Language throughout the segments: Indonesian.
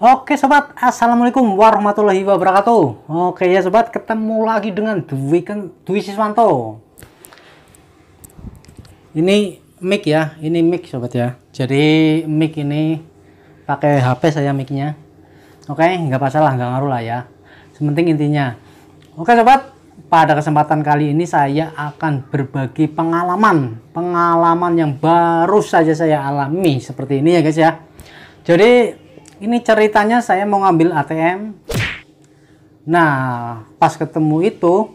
Oke sobat, Assalamualaikum warahmatullahi wabarakatuh. Oke ya sobat, ketemu lagi dengan Dwi, Dwi Siswanto. Ini mic ya, ini mic sobat ya. Jadi mic ini pakai HP saya micnya. Oke, nggak masalah, nggak ngaruh lah ya. Sementing intinya. Oke sobat, pada kesempatan kali ini saya akan berbagi pengalaman pengalaman yang baru saja saya alami seperti ini ya guys ya jadi ini ceritanya saya mau ngambil ATM. Nah, pas ketemu itu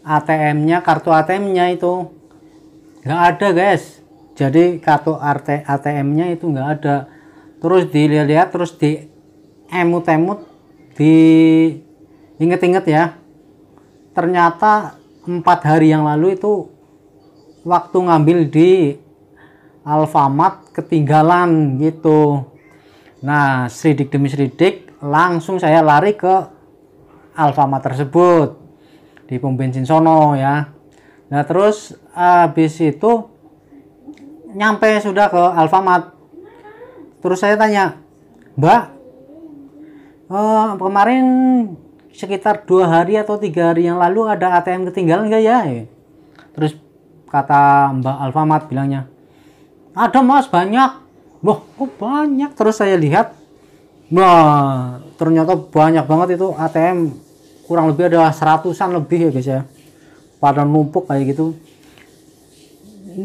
ATM-nya, kartu ATM-nya itu nggak ada, guys. Jadi kartu ATM-nya itu nggak ada. Terus dilihat-lihat, terus di emut-emut, di inget-inget ya. Ternyata empat hari yang lalu itu waktu ngambil di Alfamart ketinggalan gitu Nah, sidik demi sidik langsung saya lari ke Alfamart tersebut di pom bensin sono ya. Nah, terus habis itu nyampe sudah ke Alfamart. Terus saya tanya, "Mbak, eh, kemarin sekitar dua hari atau tiga hari yang lalu ada ATM ketinggalan gak ya?" Eh, terus kata Mbak Alfamart bilangnya, "Ada Mas, banyak." Wah, kok banyak terus saya lihat nah ternyata banyak banget itu ATM kurang lebih ada seratusan lebih ya guys ya pada numpuk kayak gitu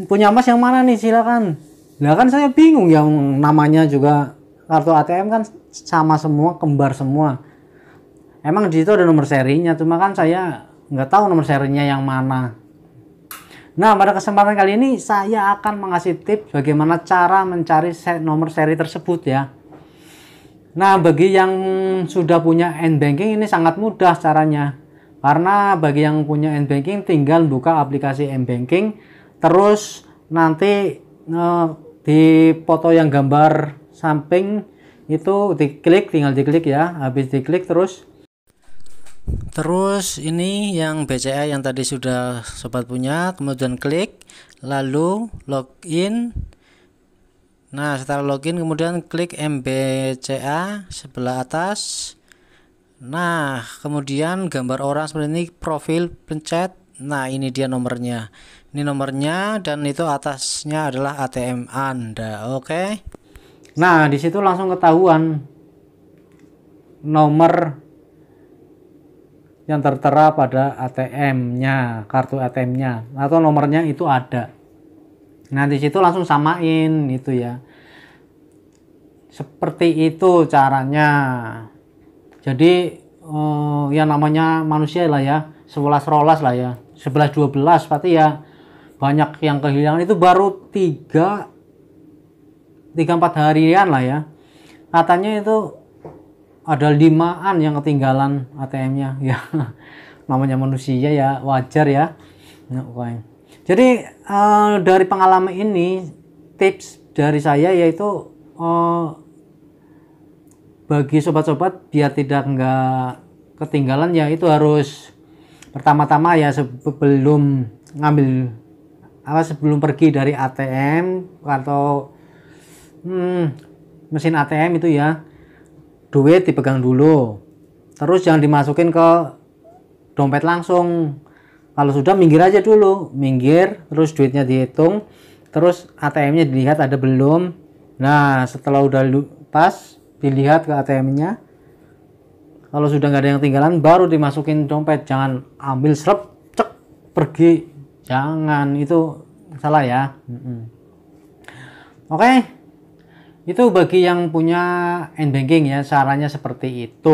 punya mas yang mana nih silakan nah kan saya bingung yang namanya juga kartu ATM kan sama semua kembar semua emang di situ ada nomor serinya cuma kan saya nggak tahu nomor serinya yang mana Nah, pada kesempatan kali ini saya akan mengasih tips bagaimana cara mencari nomor seri tersebut ya. Nah, bagi yang sudah punya N-Banking ini sangat mudah caranya. Karena bagi yang punya N-Banking tinggal buka aplikasi N-Banking, terus nanti eh, di foto yang gambar samping itu diklik, tinggal diklik ya. Habis diklik terus Terus ini yang BCA yang tadi sudah sobat punya, kemudian klik lalu login. Nah, setelah login kemudian klik MBCA sebelah atas. Nah, kemudian gambar orang seperti ini profil pencet. Nah, ini dia nomornya. Ini nomornya dan itu atasnya adalah ATM Anda. Oke. Okay? Nah, di situ langsung ketahuan nomor yang tertera pada ATM-nya, kartu ATM-nya atau nomornya itu ada. nanti di situ langsung samain itu ya. Seperti itu caranya. Jadi eh, yang namanya manusia lah ya, 11 rolas lah ya, 11 12 belas pasti ya banyak yang kehilangan itu baru 3 tiga empat harian lah ya katanya itu ada limaan yang ketinggalan ATM-nya ya namanya manusia ya wajar ya nah, jadi eh, dari pengalaman ini tips dari saya yaitu eh, bagi sobat-sobat biar tidak nggak ketinggalan ya itu harus pertama-tama ya sebelum ngambil apa sebelum pergi dari ATM atau hmm, mesin ATM itu ya duit dipegang dulu terus jangan dimasukin ke dompet langsung kalau sudah minggir aja dulu minggir terus duitnya dihitung terus ATM-nya dilihat ada belum nah setelah udah pas dilihat ke ATM-nya kalau sudah nggak ada yang tinggalan baru dimasukin dompet jangan ambil serep cek pergi jangan itu salah ya mm -mm. oke okay. Itu bagi yang punya end banking ya, caranya seperti itu.